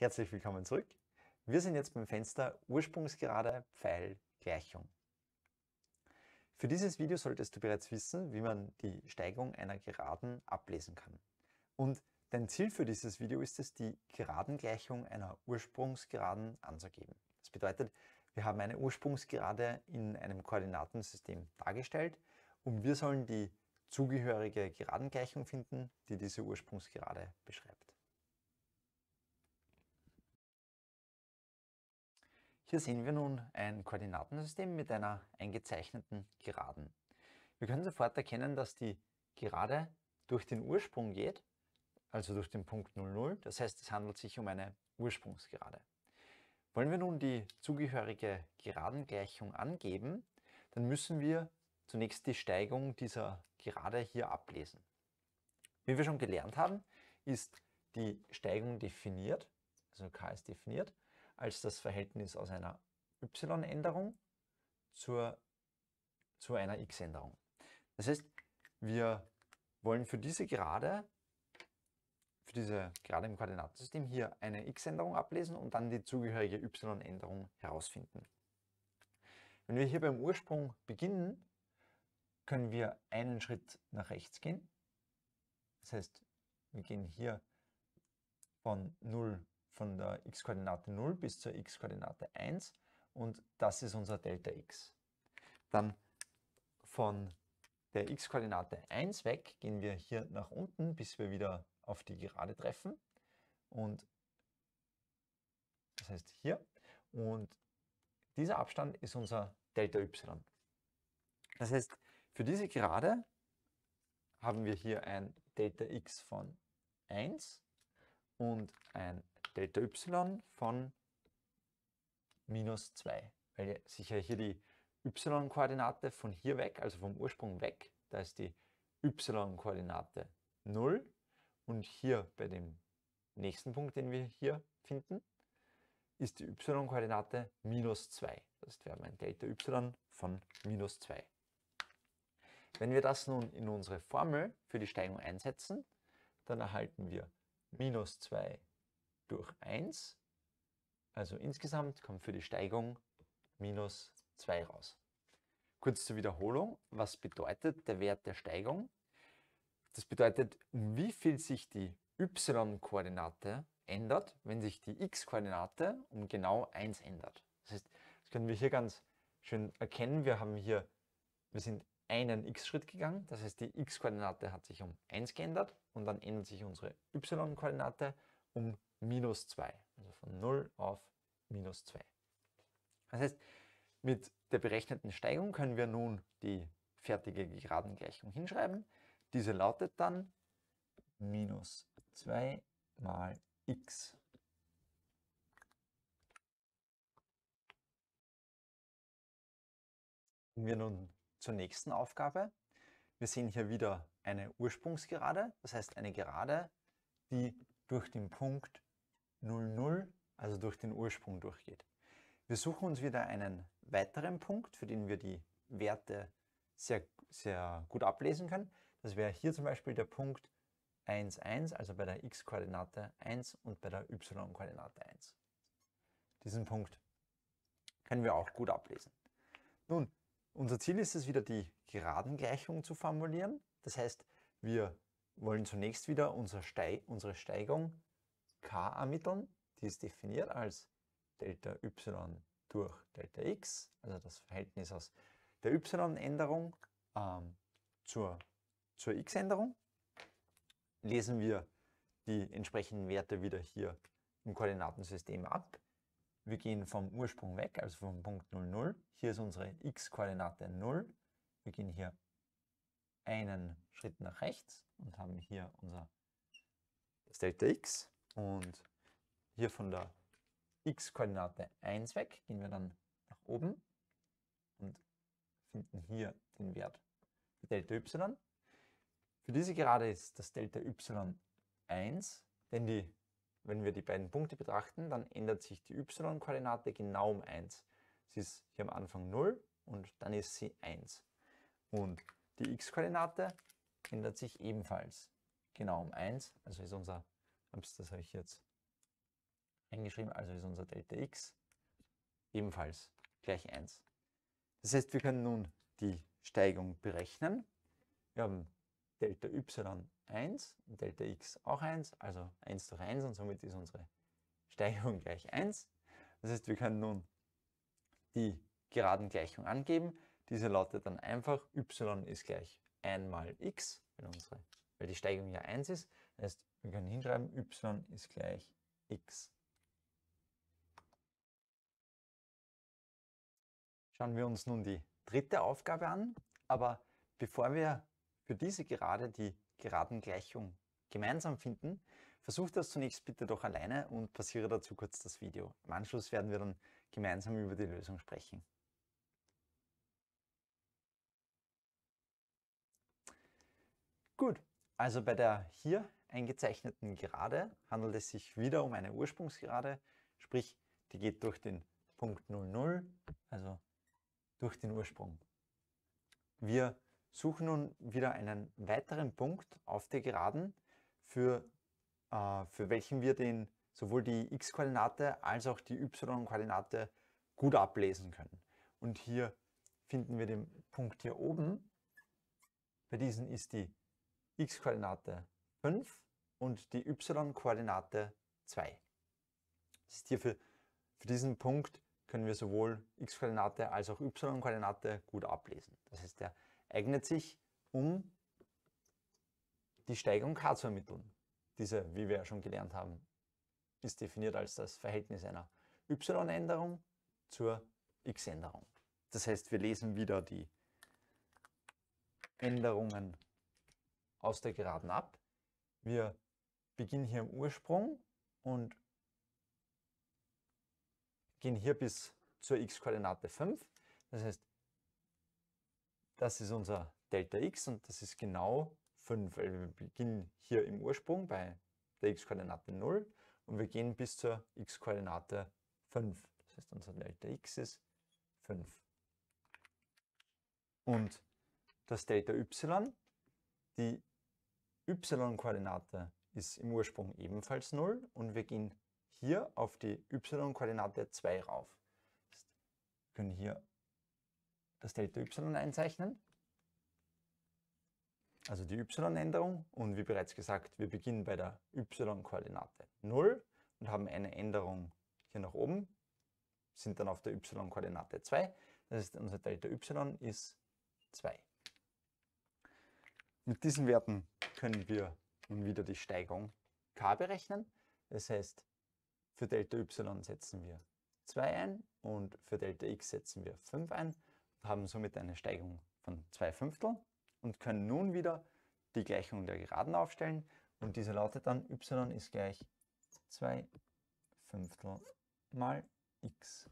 Herzlich willkommen zurück. Wir sind jetzt beim Fenster Ursprungsgerade Pfeil Gleichung. Für dieses Video solltest du bereits wissen, wie man die Steigung einer Geraden ablesen kann. Und dein Ziel für dieses Video ist es, die Geradengleichung einer Ursprungsgeraden anzugeben. Das bedeutet, wir haben eine Ursprungsgerade in einem Koordinatensystem dargestellt und wir sollen die zugehörige Geradengleichung finden, die diese Ursprungsgerade beschreibt. Hier sehen wir nun ein Koordinatensystem mit einer eingezeichneten Geraden. Wir können sofort erkennen, dass die Gerade durch den Ursprung geht, also durch den Punkt 00, das heißt es handelt sich um eine Ursprungsgerade. Wollen wir nun die zugehörige Geradengleichung angeben, dann müssen wir zunächst die Steigung dieser Gerade hier ablesen. Wie wir schon gelernt haben, ist die Steigung definiert, also k ist definiert, als das Verhältnis aus einer y-Änderung zur, zu einer x-Änderung. Das heißt, wir wollen für diese Gerade, für diese Gerade im Koordinatensystem hier eine x-Änderung ablesen und dann die zugehörige y-Änderung herausfinden. Wenn wir hier beim Ursprung beginnen, können wir einen Schritt nach rechts gehen. Das heißt, wir gehen hier von 0 von der x-Koordinate 0 bis zur x-Koordinate 1 und das ist unser Delta x. Dann von der x-Koordinate 1 weg gehen wir hier nach unten, bis wir wieder auf die Gerade treffen und das heißt hier und dieser Abstand ist unser Delta y. Das heißt, für diese Gerade haben wir hier ein Delta x von 1 und ein Delta y von minus 2, weil sich ja hier die y-Koordinate von hier weg, also vom Ursprung weg, da ist die y-Koordinate 0 und hier bei dem nächsten Punkt, den wir hier finden, ist die y-Koordinate minus 2. Das wäre mein Delta y von minus 2. Wenn wir das nun in unsere Formel für die Steigung einsetzen, dann erhalten wir minus 2 durch 1. Also insgesamt kommt für die Steigung minus 2 raus. Kurz zur Wiederholung. Was bedeutet der Wert der Steigung? Das bedeutet, um wie viel sich die y-Koordinate ändert, wenn sich die x-Koordinate um genau 1 ändert. Das heißt, das können wir hier ganz schön erkennen. Wir haben hier, wir sind einen x-Schritt gegangen, das heißt die x-Koordinate hat sich um 1 geändert und dann ändert sich unsere y-Koordinate um minus 2. Also von 0 auf minus 2. Das heißt, mit der berechneten Steigung können wir nun die fertige Geradengleichung hinschreiben. Diese lautet dann minus 2 mal x. Kommen wir nun zur nächsten Aufgabe. Wir sehen hier wieder eine Ursprungsgerade, das heißt eine Gerade, die durch den Punkt 0,0, also durch den Ursprung durchgeht. Wir suchen uns wieder einen weiteren Punkt, für den wir die Werte sehr, sehr gut ablesen können. Das wäre hier zum Beispiel der Punkt 1, 1, also bei der x-Koordinate 1 und bei der y-Koordinate 1. Diesen Punkt können wir auch gut ablesen. Nun, unser Ziel ist es wieder, die Geradengleichung zu formulieren. Das heißt, wir wollen zunächst wieder unsere, Steigung k ermitteln. Die ist definiert als Delta y durch Delta x, also das Verhältnis aus der y-Änderung ähm, zur, zur x-Änderung. Lesen wir die entsprechenden Werte wieder hier im Koordinatensystem ab. Wir gehen vom Ursprung weg, also vom Punkt 0, 0. Hier ist unsere x-Koordinate 0. Wir gehen hier einen Schritt nach rechts und haben hier unser Delta x und hier von der x-Koordinate 1 weg, gehen wir dann nach oben und finden hier den Wert Delta y. Für diese Gerade ist das Delta y 1, denn die, wenn wir die beiden Punkte betrachten, dann ändert sich die y-Koordinate genau um 1. Sie ist hier am Anfang 0 und dann ist sie 1. Und die x-Koordinate ändert sich ebenfalls genau um 1, also ist unser Ups, das habe ich jetzt eingeschrieben. Also ist unser Delta x ebenfalls gleich 1. Das heißt, wir können nun die Steigung berechnen. Wir haben Delta y 1 und Delta x auch 1, also 1 durch 1 und somit ist unsere Steigung gleich 1. Das heißt, wir können nun die geraden Gleichung angeben. Diese lautet dann einfach y ist gleich 1 mal x, weil, unsere, weil die Steigung ja 1 ist. Das heißt, wir können hinschreiben, y ist gleich x. Schauen wir uns nun die dritte Aufgabe an, aber bevor wir für diese Gerade die Geradengleichung gemeinsam finden, versucht das zunächst bitte doch alleine und passiere dazu kurz das Video. Im Anschluss werden wir dann gemeinsam über die Lösung sprechen. Gut, also bei der hier eingezeichneten Gerade handelt es sich wieder um eine Ursprungsgerade, sprich die geht durch den Punkt 00, also durch den Ursprung. Wir suchen nun wieder einen weiteren Punkt auf der Geraden, für, äh, für welchen wir den, sowohl die x-Koordinate als auch die y-Koordinate gut ablesen können. Und hier finden wir den Punkt hier oben. Bei diesen ist die x-Koordinate 5 und die y-Koordinate 2. Das ist hier für, für diesen Punkt können wir sowohl x-Koordinate als auch y-Koordinate gut ablesen. Das heißt, der eignet sich, um die Steigung k zu ermitteln. Diese, wie wir ja schon gelernt haben, ist definiert als das Verhältnis einer y-Änderung zur x-Änderung. Das heißt, wir lesen wieder die Änderungen aus der Geraden ab wir beginnen hier im Ursprung und gehen hier bis zur x-Koordinate 5. Das heißt, das ist unser Delta x und das ist genau 5, weil wir beginnen hier im Ursprung bei der x-Koordinate 0 und wir gehen bis zur x-Koordinate 5. Das heißt, unser Delta x ist 5. Und das Delta y, die y-Koordinate ist im Ursprung ebenfalls 0 und wir gehen hier auf die y-Koordinate 2 rauf. Wir können hier das Delta y einzeichnen, also die y-Änderung und wie bereits gesagt, wir beginnen bei der y-Koordinate 0 und haben eine Änderung hier nach oben, sind dann auf der y-Koordinate 2, das ist unser Delta y ist 2. Mit diesen Werten können wir nun wieder die Steigung k berechnen. Das heißt, für Delta y setzen wir 2 ein und für Delta x setzen wir 5 ein und haben somit eine Steigung von 2 Fünftel und können nun wieder die Gleichung der Geraden aufstellen und diese lautet dann y ist gleich 2 Fünftel mal x.